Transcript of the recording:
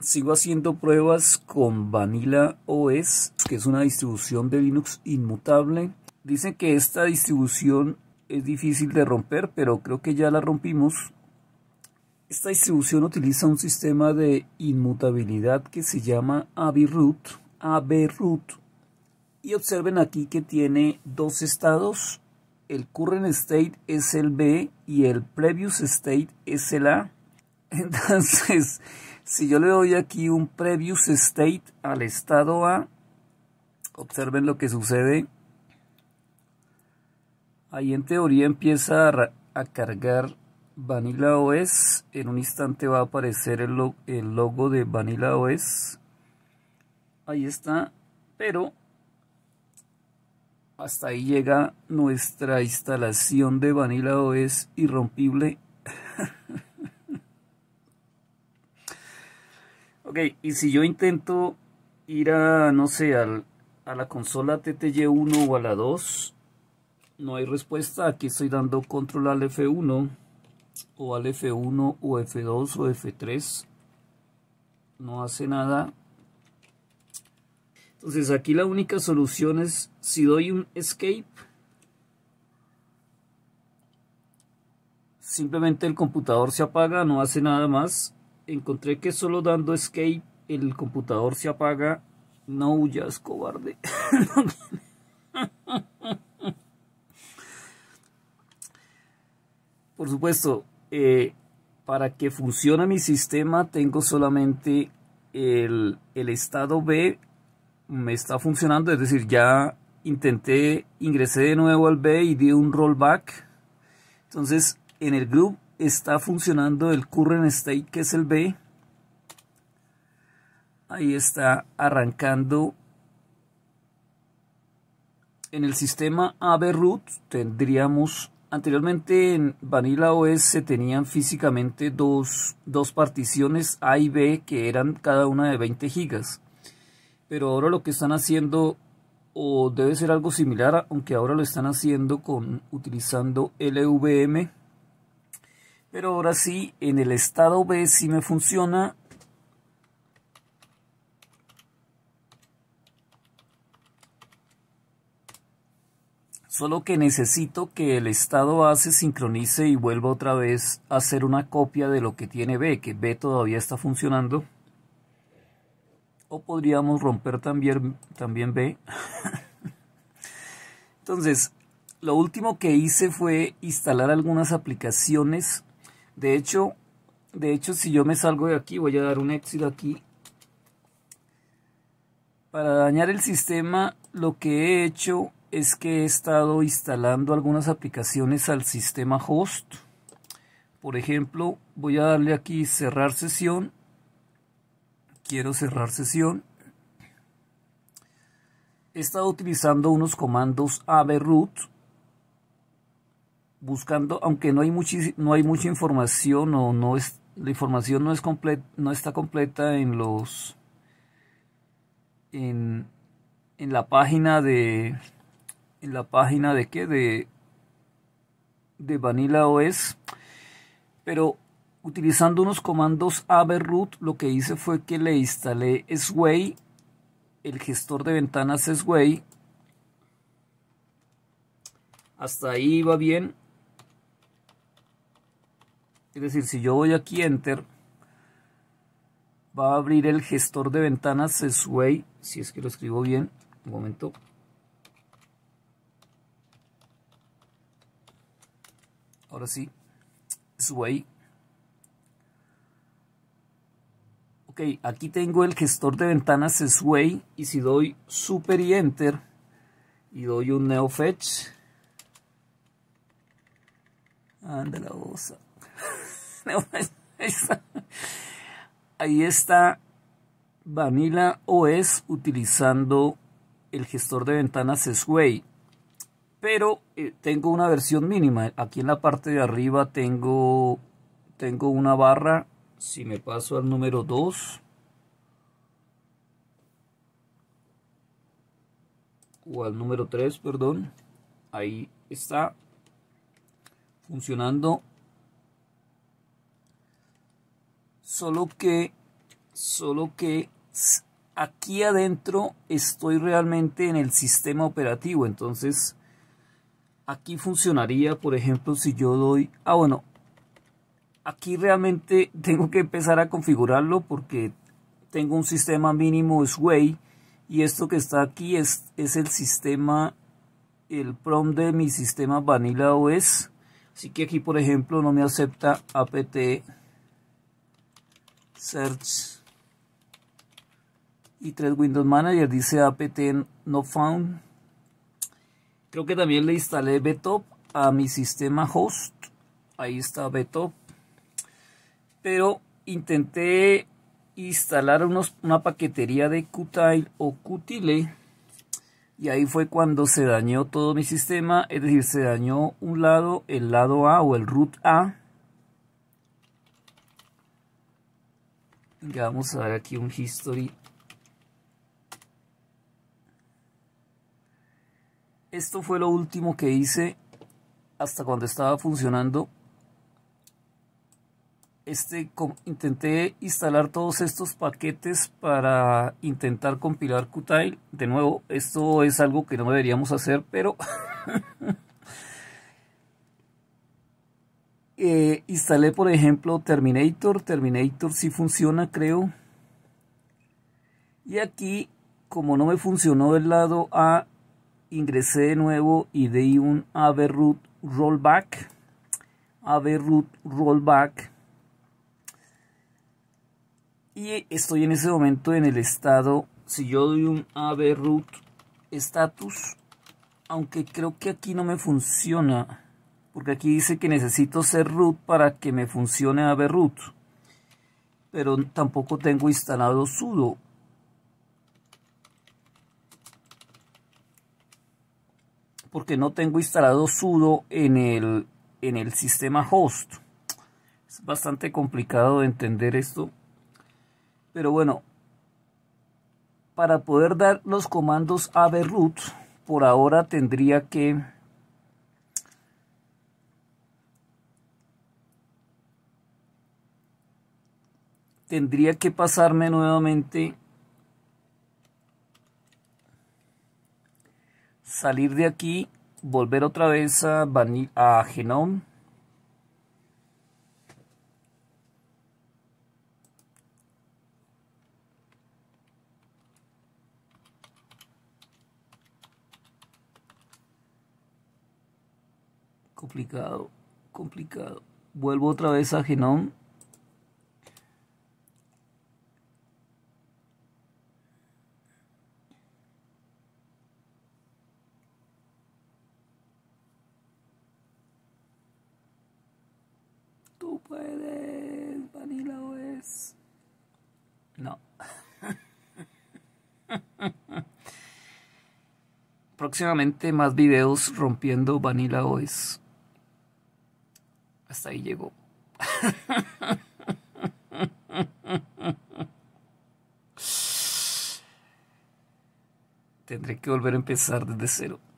sigo haciendo pruebas con Vanilla OS, que es una distribución de Linux inmutable. Dicen que esta distribución es difícil de romper, pero creo que ya la rompimos. Esta distribución utiliza un sistema de inmutabilidad que se llama AbiRoot, ABRoot. Y observen aquí que tiene dos estados. El current state es el B y el previous state es el A. Entonces, si yo le doy aquí un previous state al estado A, observen lo que sucede. Ahí en teoría empieza a, cargar Vanilla OS. En un instante va a aparecer el, el logo de Vanilla OS. Ahí está. Pero hasta ahí llega nuestra instalación de Vanilla OS irrompible. Ok, y si yo intento ir a, no sé, a la consola TTY1 o a la 2, no hay respuesta. Aquí estoy dando control al F1 o al F1 o F2 o F3. No hace nada. Entonces aquí la única solución es si doy un escape. Simplemente el computador se apaga, no hace nada más encontré que solo dando escape el computador se apaga. No huyas, cobarde. Por supuesto, eh, para que funcione mi sistema tengo solamente el, el estado B me está funcionando, es decir, ya intenté, ingresé de nuevo al B y di un rollback. Entonces, en el group está funcionando el current state que es el B. Ahí está arrancando en el sistema AB root tendríamos anteriormente en Vanilla OS se tenían físicamente dos, particiones A y B que eran cada una de 20 gigas pero ahora lo que están haciendo o debe ser algo similar aunque ahora lo están haciendo con utilizando LVM pero ahora sí, en el estado B sí me funciona. Solo que necesito que el estado A se sincronice y vuelva otra vez a hacer una copia de lo que tiene B, que B todavía está funcionando. O podríamos romper también, también B. Entonces, lo último que hice fue instalar algunas aplicaciones de hecho, de hecho, si yo me salgo de aquí, voy a dar un éxito aquí. Para dañar el sistema, lo que he hecho es que he estado instalando algunas aplicaciones al sistema host. Por ejemplo, voy a darle aquí cerrar sesión. Quiero cerrar sesión. He estado utilizando unos comandos root buscando, aunque no hay, no hay mucha información o no es, la información no, es completa no está completa en los... En, en la página de en la página de qué de de Vanilla OS pero utilizando unos comandos root lo que hice fue que le instalé Sway el gestor de ventanas Sway hasta ahí va bien es decir, si yo voy aquí Enter, va a abrir el gestor de ventanas Sway. si es que lo escribo bien, un momento. Ahora sí, Sway. Ok, aquí tengo el gestor de ventanas Sway y si doy Super y Enter y doy un Neo Fetch. Anda la Ahí está Vanilla OS utilizando el gestor de ventanas Sway. Pero eh, tengo una versión mínima. Aquí en la parte de arriba tengo, tengo una barra. Si me paso al número 2. O al número 3, perdón. Ahí está funcionando solo que, solo que aquí adentro estoy realmente en el sistema operativo, entonces aquí funcionaría, por ejemplo, si yo doy, ah bueno, aquí realmente tengo que empezar a configurarlo porque tengo un sistema mínimo Sway y esto que está aquí es, es el sistema, el prom de mi sistema Vanilla OS, así que aquí por ejemplo no me acepta apt search y tres Windows Manager, dice apt no found. Creo que también le instalé BTOP a mi sistema host. Ahí está BTOP. Pero intenté instalar una paquetería de Qtile o Qtile. Y ahí fue cuando se dañó todo mi sistema. Es decir, se dañó un lado, el lado A o el root A ya vamos a ver aquí un history esto fue lo último que hice hasta cuando estaba funcionando este intenté instalar todos estos paquetes para intentar compilar Qtile de nuevo esto es algo que no deberíamos hacer pero Eh, instalé por ejemplo Terminator, Terminator sí funciona creo. Y aquí, como no me funcionó del lado A, ingresé de nuevo y di un root rollback. root rollback. Y estoy en ese momento en el estado, si yo doy un root status, aunque creo que aquí no me funciona porque aquí dice que necesito ser root para que me funcione root, pero tampoco tengo instalado sudo. Porque no tengo instalado sudo en el, en el sistema host. Es bastante complicado de entender esto. Pero bueno, para poder dar los comandos root, por ahora tendría que tendría que pasarme nuevamente salir de aquí volver otra vez a, a Genome complicado complicado vuelvo otra vez a Genome Vanilla OS. No. Próximamente más videos rompiendo Vanilla OS. Hasta ahí llegó. Tendré que volver a empezar desde cero.